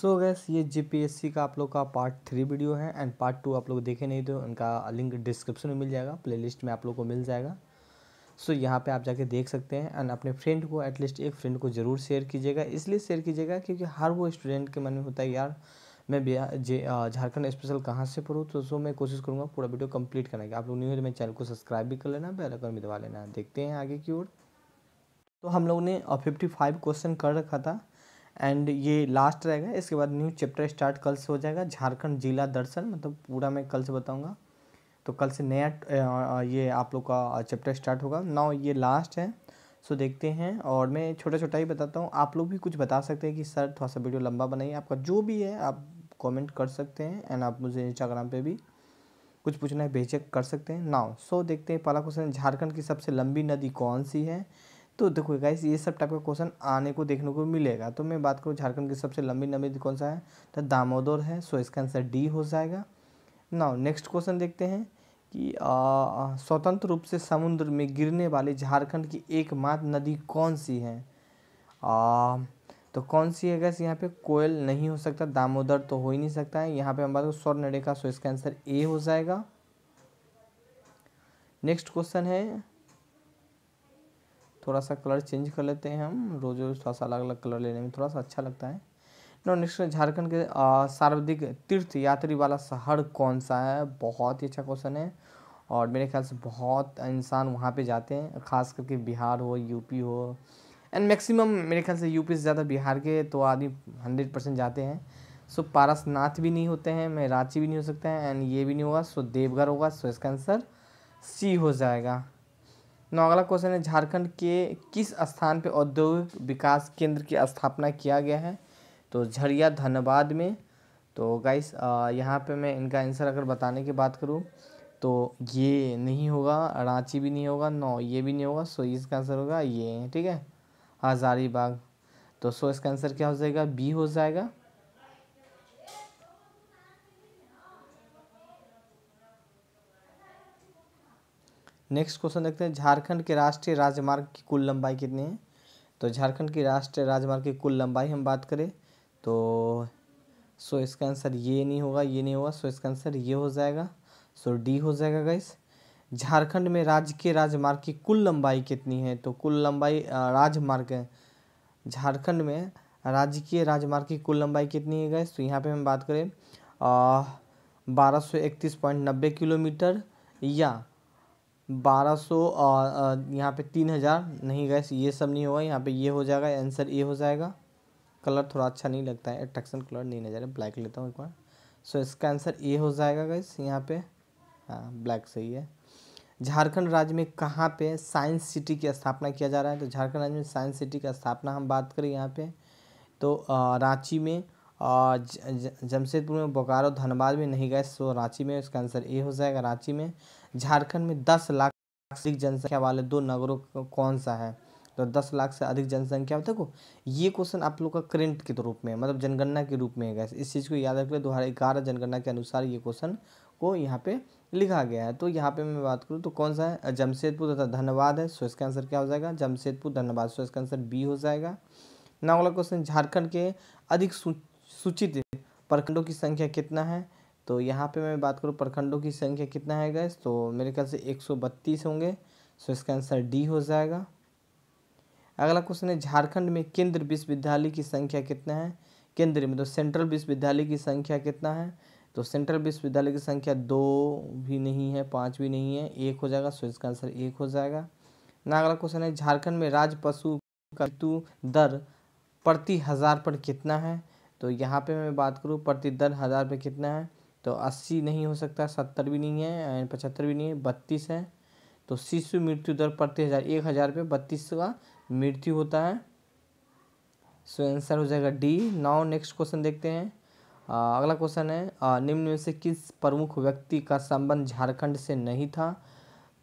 सो so guess ये GPSC का आप लोग का पार्ट थ्री वीडियो है एंड पार्ट टू आप लोग देखे नहीं तो उनका लिंक डिस्क्रिप्शन में मिल जाएगा प्लेलिस्ट में आप लोग को मिल जाएगा सो so, यहाँ पे आप जाके देख सकते हैं एंड अपने फ्रेंड को एटलीस्ट एक फ्रेंड को ज़रूर शेयर कीजिएगा इसलिए शेयर कीजिएगा क्योंकि हर वो स्टूडेंट के मन में होता है यार मैं जे झारखंड स्पेशल कहाँ से पढ़ूँ तो सो मैं कोशिश करूँगा पूरा वीडियो कंप्लीट करने की आप लोग न्यूज है तो मेरे चैनल को सब्सक्राइब भी कर लेना बेल आइकन भी दबा लेना देखते हैं आगे की ओर तो हम लोग ने फिफ्टी फाइव क्वेश्चन कर रखा था एंड ये लास्ट रहेगा इसके बाद न्यू चैप्टर स्टार्ट कल से हो जाएगा झारखंड जिला दर्शन मतलब पूरा मैं कल से बताऊँगा तो कल से नया ये आप लोग का चैप्टर स्टार्ट होगा नाउ ये लास्ट है सो देखते हैं और मैं छोटा छोटा ही बताता हूँ आप लोग भी कुछ बता सकते हैं कि सर थोड़ा सा वीडियो लंबा बनाइए आपका जो भी है आप कमेंट कर सकते हैं एंड आप मुझे इंस्टाग्राम पे भी कुछ पूछना है बेचक कर सकते हैं नाउ सो देखते हैं पहला क्वेश्चन झारखंड की सबसे लंबी नदी कौन सी है तो देखो गाइस ये सब टाइप का क्वेश्चन आने को देखने को मिलेगा तो मैं बात करूँ झारखंड की सबसे लंबी नदी कौन सा है तो दामोदर है सो इसका आंसर डी हो जाएगा नाउ नेक्स्ट क्वेश्चन देखते हैं कि स्वतंत्र रूप से समुद्र में गिरने वाली झारखंड की एकमात्र नदी कौन सी है आ, तो कौन सी है गैस यहाँ पे कोयल नहीं हो सकता दामोदर तो हो ही नहीं सकता है यहाँ पे हम बात करें रेखा सो इसका आंसर ए हो जाएगा नेक्स्ट क्वेश्चन है थोड़ा सा कलर चेंज कर लेते हैं हम रोज़ रोज़ थोड़ा सा अलग अलग कलर लेने में थोड़ा सा अच्छा लगता है नो नेक्स्ट झारखंड के सर्वाधिक तीर्थ यात्री वाला शहर कौन सा है बहुत ही अच्छा क्वेश्चन है और मेरे ख्याल से बहुत इंसान वहाँ पे जाते हैं ख़ास करके बिहार हो यूपी हो एंड मैक्सिमम मेरे ख्याल से यूपी से ज़्यादा बिहार के तो आदमी हंड्रेड परसेंट जाते हैं सो पारसनाथ भी नहीं होते हैं मैं रांची भी नहीं हो सकता है एंड ये भी नहीं होगा सो देवघर होगा सो इसका आंसर सी हो जाएगा नौ अगला क्वेश्चन है झारखंड के किस स्थान पर औद्योगिक विकास केंद्र की स्थापना किया गया है तो झरिया धनबाद में तो गाइस यहाँ पे मैं इनका आंसर अगर बताने की बात करूँ तो ये नहीं होगा रांची भी नहीं होगा नौ ये भी नहीं होगा सो इसका आंसर होगा ये ठीक है हज़ारीबाग तो सो इसका आंसर क्या हो जाएगा बी हो जाएगा नेक्स्ट क्वेश्चन देखते हैं झारखंड के राष्ट्रीय राजमार्ग की कुल लंबाई कितनी है तो झारखंड की राष्ट्रीय राजमार्ग की कुल लंबाई हम बात करें तो सो इसका आंसर ये नहीं होगा ये नहीं होगा सो इसका आंसर ये हो जाएगा सो डी हो जाएगा गाइस झारखंड में राज्य के राजमार्ग की कुल लंबाई कितनी है तो कुल लंबाई राजमार्ग झारखंड में राज्य के राजमार्ग की कुल लंबाई कितनी है गैस तो यहाँ पे हम बात करें बारह सौ इकतीस पॉइंट नब्बे किलोमीटर या बारह सौ और यहाँ पे तीन हज़ार नहीं गैस ये सब नहीं होगा यहाँ पे ये हो जाएगा आंसर ए हो जाएगा कलर थोड़ा अच्छा नहीं लगता है एट्रैक्शन कलर नहीं नजर है ब्लैक लेता हूँ एक बार सो इसका आंसर ए हो जाएगा गैस यहाँ पे हाँ ब्लैक सही है झारखंड राज्य में कहाँ पे साइंस सिटी की स्थापना किया जा रहा है तो झारखंड राज्य में साइंस सिटी का स्थापना हम बात करें यहाँ पे तो रांची में और जमशेदपुर में बोकारो धनबाद में नहीं गए सो रांची में इसका आंसर ए हो जाएगा रांची में झारखंड में दस लाख अधिक जनसंख्या वाले दो नगरों कौन सा है तो दस लाख से अधिक जनसंख्या देखो ये क्वेश्चन आप लोग का करेंट के रूप में मतलब जनगणना के रूप में है इस चीज़ को याद रखिए दो हज़ार ग्यारह जनगणना के अनुसार ये क्वेश्चन को यहाँ पे लिखा गया है तो यहाँ पे मैं बात करूँ तो कौन सा है जमशेदपुर तथा धन्यवाद है सो इसका आंसर क्या हो जाएगा जमशेदपुर धन्यवाद सो इसका आंसर बी हो जाएगा ना अगला क्वेश्चन झारखंड के अधिक सूचित प्रखंडों की संख्या कितना है तो यहाँ पे मैं बात करूँ प्रखंडों की संख्या कितना है गैस तो मेरे ख्याल से बत्तीस होंगे सो इसका आंसर डी हो जाएगा अगला क्वेश्चन है झारखंड में केंद्र विश्वविद्यालय की संख्या कितना है केंद्र में तो सेंट्रल विश्वविद्यालय की संख्या कितना है तो सेंट्रल विश्वविद्यालय की संख्या दो भी नहीं है पाँच भी नहीं है एक हो जाएगा सो इसका आंसर एक हो जाएगा ना अगला क्वेश्चन है झारखंड में राज पशु का दर प्रति हज़ार पर कितना है तो यहाँ पे मैं बात करूँ प्रति दर हज़ार पर कितना है तो अस्सी नहीं हो सकता सत्तर भी नहीं है एंड पचहत्तर भी नहीं है बत्तीस है तो शिशु मृत्यु दर प्रति हज़ार एक हज़ार पे बत्तीस का मृत्यु होता है सो आंसर हो जाएगा डी नाउ नेक्स्ट क्वेश्चन देखते हैं आ, अगला क्वेश्चन है निम्न में से किस प्रमुख व्यक्ति का संबंध झारखंड से नहीं था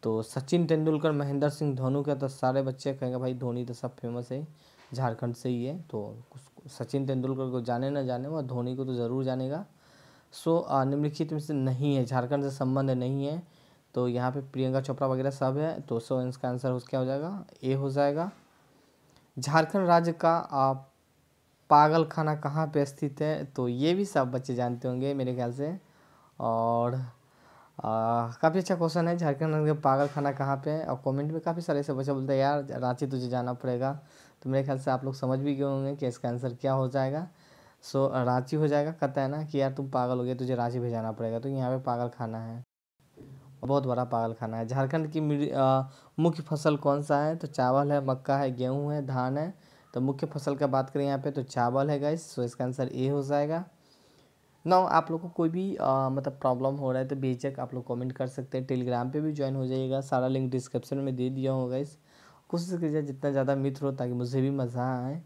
तो सचिन तेंदुलकर महेंद्र सिंह धोनी का तो सारे बच्चे कहेंगे भाई धोनी तो सब फेमस है झारखंड से ही है तो सचिन तेंदुलकर को जाने ना जाने वह धोनी को तो ज़रूर जानेगा सो निम्नलिखित में से नहीं है झारखंड से संबंध नहीं है तो यहाँ पे प्रियंका चोपड़ा वगैरह सब है तो सो इसका आंसर हो क्या हो जाएगा ए हो जाएगा झारखंड राज्य का आप पागल खाना कहाँ पे स्थित है तो ये भी सब बच्चे जानते होंगे मेरे ख्याल से और काफ़ी अच्छा क्वेश्चन है झारखंड राज्य का पागल खाना कहाँ पे है और कमेंट में काफ़ी सारे ऐसे बच्चे बोलते हैं यार रांची तुझे जाना पड़ेगा तो मेरे ख्याल से आप लोग समझ भी गए होंगे कि इसका आंसर क्या हो जाएगा सो रांची हो जाएगा कहता है ना कि यार तुम पागल हो गया तुझे रांची भेजाना पड़ेगा तो यहाँ पे पागल खाना है बहुत बड़ा पागल खाना है झारखंड की मुख्य फसल कौन सा है तो चावल है मक्का है गेहूँ है धान है तो मुख्य फसल का बात करें यहाँ पे तो चावल है गाइस सो इसका आंसर ए हो जाएगा ना आप लोग को कोई भी आ, मतलब प्रॉब्लम हो रहा है तो बेचक आप लोग कमेंट कर सकते हैं टेलीग्राम पे भी ज्वाइन हो जाइएगा सारा लिंक डिस्क्रिप्शन में दे दिया होगा इस कोशिश कीजिए जितना ज़्यादा मित्र हो ताकि मुझे भी मज़ा आए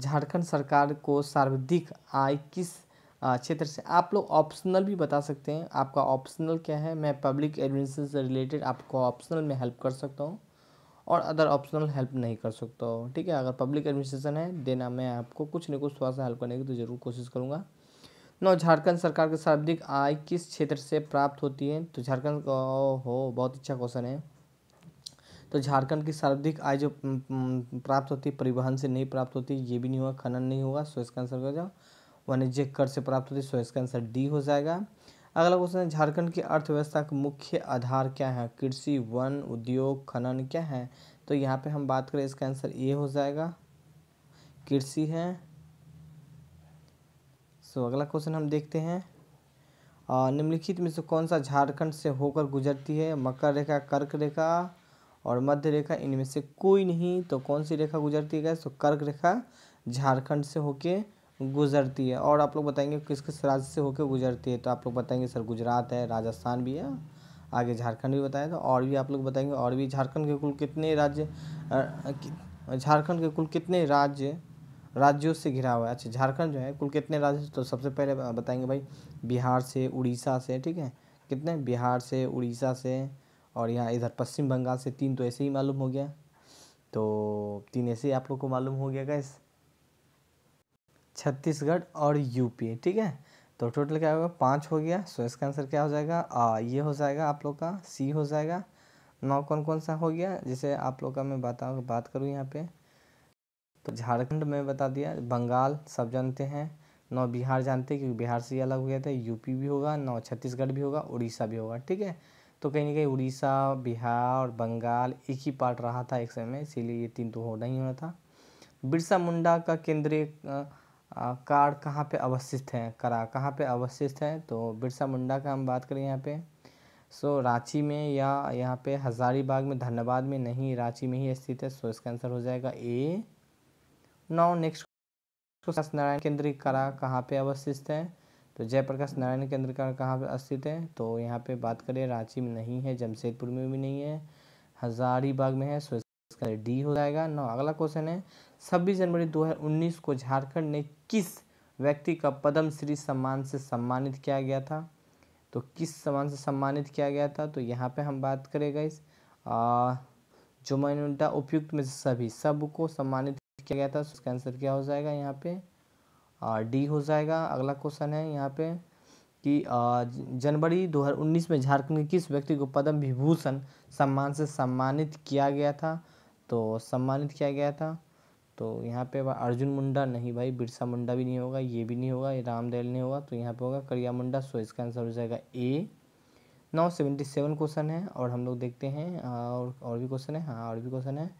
झारखंड सरकार को सर्वाधिक आय किस क्षेत्र से आप लोग ऑप्शनल भी बता सकते हैं आपका ऑप्शनल क्या है मैं पब्लिक एडमिनिस्ट्रेशन से रिलेटेड आपको ऑप्शनल में हेल्प कर सकता हूँ और अदर ऑप्शनल हेल्प नहीं कर सकता हूँ ठीक है अगर पब्लिक एडमिनिस्ट्रेशन है देना मैं आपको कुछ ना कुछ थोड़ा सा हेल्प करने की तो ज़रूर कोशिश करूँगा नौ झारखंड सरकार की सर्वाधिक आय किस क्षेत्र से प्राप्त होती है तो झारखंड का हो बहुत अच्छा क्वेश्चन है तो झारखंड की सर्वाधिक आय जो प्राप्त होती है परिवहन से नहीं प्राप्त होती ये भी नहीं होगा खनन नहीं होगा सो इसका आंसर हो जाएगा वाणिज्य कर से प्राप्त होती है सो इसका आंसर डी हो जाएगा अगला क्वेश्चन है झारखंड की अर्थव्यवस्था का मुख्य आधार क्या है कृषि वन उद्योग खनन क्या है तो यहाँ पे हम बात करें इसका आंसर ए हो जाएगा कृषि है सो अगला क्वेश्चन हम देखते हैं निम्नलिखित में से कौन सा झारखंड से होकर गुजरती है मकर रेखा कर्क रेखा और मध्य रेखा इनमें से कोई नहीं तो कौन सी रेखा गुजरती है तो कर्क रेखा झारखंड से होके गुजरती है और आप लोग बताएंगे किस किस राज्य से होकर गुजरती है तो आप लोग बताएंगे सर गुजरात है राजस्थान भी है आगे झारखंड भी बताया तो और भी आप लोग बताएंगे और भी झारखंड के कुल कितने राज्य झारखंड के कुल कितने राज्य राज्यों से घिरा हुआ है अच्छा झारखंड जो है कुल कितने राज्य तो सबसे पहले बताएंगे भाई बिहार से उड़ीसा से ठीक है कितने बिहार से उड़ीसा से और यहाँ इधर पश्चिम बंगाल से तीन तो ऐसे ही मालूम हो गया तो तीन ऐसे ही आप लोग को मालूम हो गया गैस छत्तीसगढ़ और यूपी ठीक है तो टोटल क्या होगा पाँच हो गया सो इसका आंसर क्या हो जाएगा आ ये हो जाएगा आप लोग का सी हो जाएगा नौ कौन कौन सा हो गया जिसे आप लोग का मैं बताऊँ बात करूँ यहाँ पे तो झारखंड में बता दिया बंगाल सब जानते हैं नौ बिहार जानते हैं क्योंकि बिहार से ही अलग हो गया था यूपी भी होगा नौ छत्तीसगढ़ भी होगा उड़ीसा भी होगा ठीक है तो कहीं ना कहीं उड़ीसा बिहार बंगाल एक ही पार्ट रहा था एक समय इसीलिए ये तीन तो हो नहीं होना था बिरसा मुंडा का केंद्रीय कार्ड कहाँ पे अवस्थित है करा कहाँ पे अवस्थित है तो बिरसा मुंडा का हम बात करें यहाँ पे सो रांची में या यहाँ पे हज़ारीबाग में धनबाद में नहीं रांची में ही स्थित है सो इसका आंसर हो जाएगा ए नौ नेक्स्ट नारायण केंद्रीय करा कहाँ पे अवस्थित है तो जयप्रकाश नारायण केंद्र का कहाँ पर स्थित है तो यहाँ पे बात करें रांची में नहीं है जमशेदपुर में भी नहीं है हजारीबाग में है सो इसका डी हो जाएगा नौ अगला क्वेश्चन है छब्बीस जनवरी 2019 को झारखंड ने किस व्यक्ति का पद्म श्री सम्मान से सम्मानित किया गया था तो किस सम्मान से सम्मानित किया गया था तो यहाँ पे हम बात करेगा इस जो मैंने उपयुक्त में सभी सबको सम्मानित किया गया था उसका आंसर क्या हो जाएगा यहाँ पे डी हो जाएगा अगला क्वेश्चन है यहाँ पे कि जनवरी 2019 में झारखंड के किस व्यक्ति को पद्म विभूषण सम्मान से सम्मानित किया गया था तो सम्मानित किया गया था तो यहाँ पे अर्जुन मुंडा नहीं भाई बिरसा मुंडा भी नहीं होगा ये भी नहीं होगा ये रामदेल नहीं होगा तो यहाँ पे होगा करिया मुंडा सो इसका आंसर हो जाएगा ए नौ सेवेंटी सेवन क्वेश्चन है और हम लोग देखते हैं और और भी क्वेश्चन है हाँ और भी क्वेश्चन है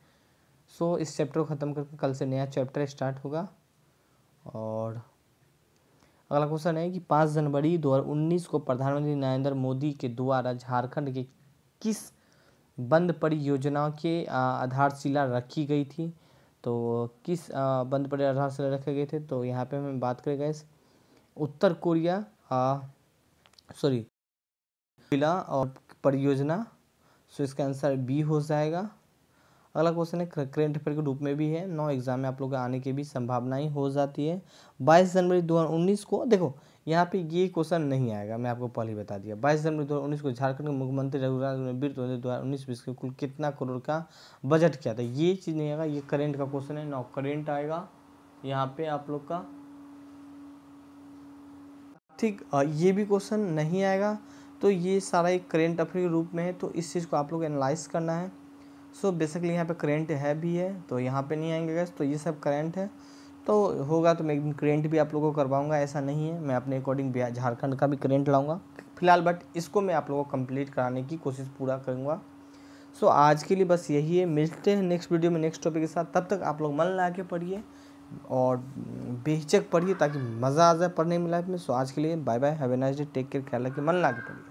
सो इस चैप्टर को ख़त्म करके कल से नया चैप्टर स्टार्ट होगा और अगला क्वेश्चन है कि पाँच जनवरी 2019 को प्रधानमंत्री नरेंद्र मोदी के द्वारा झारखंड के किस बंद परियोजना के आधारशिला रखी गई थी तो किस बंद पर आधारशिला रखे गए थे तो यहाँ पे हम बात करें गए उत्तर कोरिया सॉरी और परियोजना सो इसका आंसर बी हो जाएगा अगला क्वेश्चन है करेंट अफेयर के रूप में भी है नौ एग्जाम में आप लोग आने की भी संभावनाएं हो जाती है बाईस जनवरी 2019 को देखो यहाँ पे ये क्वेश्चन नहीं आएगा मैं आपको पहले ही बता दिया बाईस जनवरी 2019 को झारखंड के मुख्यमंत्री रघुराज वीर दो हज़ार उन्नीस बीस के कुल कितना करोड़ का बजट किया था ये चीज़ नहीं आएगा ये करेंट का क्वेश्चन है नौ करेंट आएगा यहाँ पे आप लोग का ठीक ये भी क्वेश्चन नहीं आएगा तो ये सारा एक करेंट अफेयर के रूप में है तो इस चीज़ को आप लोग एनालाइज करना है सो so, बेसिकली यहाँ पे करेंट है भी है तो यहाँ पे नहीं आएंगे गैस तो ये सब करेंट है तो होगा तो मैं करेंट भी आप लोगों को करवाऊंगा ऐसा नहीं है मैं अपने अकॉर्डिंग झारखंड का भी करेंट लाऊंगा फिलहाल बट इसको मैं आप लोगों को कंप्लीट कराने की कोशिश पूरा करूँगा सो so, आज के लिए बस यही है मिलते हैं नेक्स्ट वीडियो में नेक्स्ट टॉपिक के साथ तब तक आप लोग मन ला के पढ़िए और बेहिचक पढ़िए ताकि मज़ा आ जाए पढ़ने में लाइफ में सो आज के लिए bye bye have a nice day take care ख्याल रखिए मन ला के पढ़िए